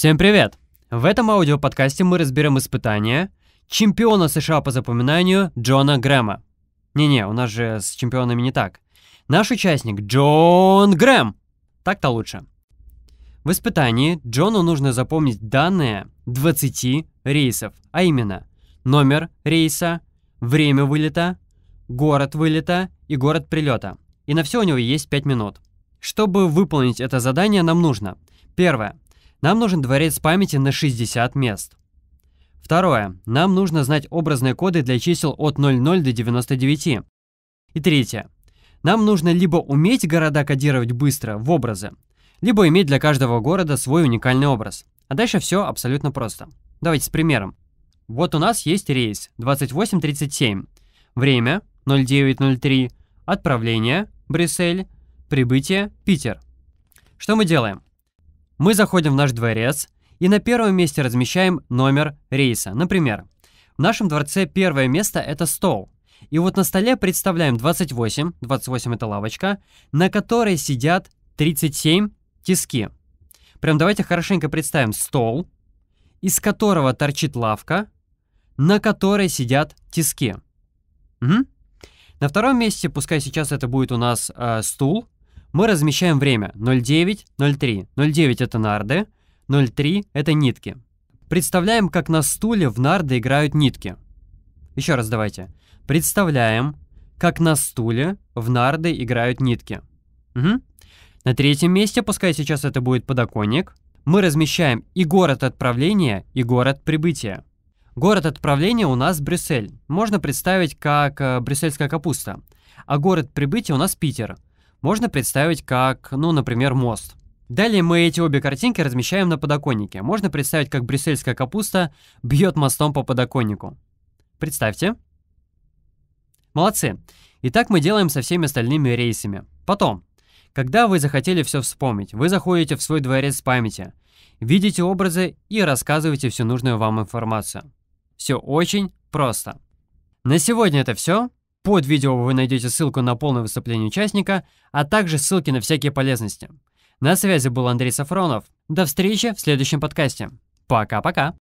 Всем привет! В этом аудиоподкасте мы разберем испытания чемпиона США по запоминанию Джона Грэма. Не-не, у нас же с чемпионами не так. Наш участник Джон Грэм. Так-то лучше. В испытании Джону нужно запомнить данные 20 рейсов, а именно номер рейса, время вылета, город вылета и город прилета. И на все у него есть 5 минут. Чтобы выполнить это задание, нам нужно первое нам нужен дворец памяти на 60 мест. Второе. Нам нужно знать образные коды для чисел от 00 до 99. И третье. Нам нужно либо уметь города кодировать быстро в образы, либо иметь для каждого города свой уникальный образ. А дальше все абсолютно просто. Давайте с примером. Вот у нас есть рейс 2837. Время 0903. Отправление Брюссель. Прибытие Питер. Что мы делаем? Мы заходим в наш дворец и на первом месте размещаем номер рейса. Например, в нашем дворце первое место – это стол. И вот на столе представляем 28, 28 – это лавочка, на которой сидят 37 тиски. Прям давайте хорошенько представим стол, из которого торчит лавка, на которой сидят тиски. Угу. На втором месте, пускай сейчас это будет у нас э, стул, мы размещаем время 0,9, 0,3. 0,9 это нарды, 0,3 это нитки. Представляем, как на стуле в нарды играют нитки. Еще раз давайте. Представляем, как на стуле в нарды играют нитки. Угу. На третьем месте, пускай сейчас это будет подоконник, мы размещаем и город отправления, и город прибытия. Город отправления у нас Брюссель. Можно представить как э, брюссельская капуста. А город прибытия у нас Питер – можно представить как, ну, например, мост. Далее мы эти обе картинки размещаем на подоконнике. Можно представить, как брюссельская капуста бьет мостом по подоконнику. Представьте. Молодцы. И так мы делаем со всеми остальными рейсами. Потом, когда вы захотели все вспомнить, вы заходите в свой дворец памяти, видите образы и рассказываете всю нужную вам информацию. Все очень просто. На сегодня это все. Под видео вы найдете ссылку на полное выступление участника, а также ссылки на всякие полезности. На связи был Андрей Сафронов. До встречи в следующем подкасте. Пока-пока.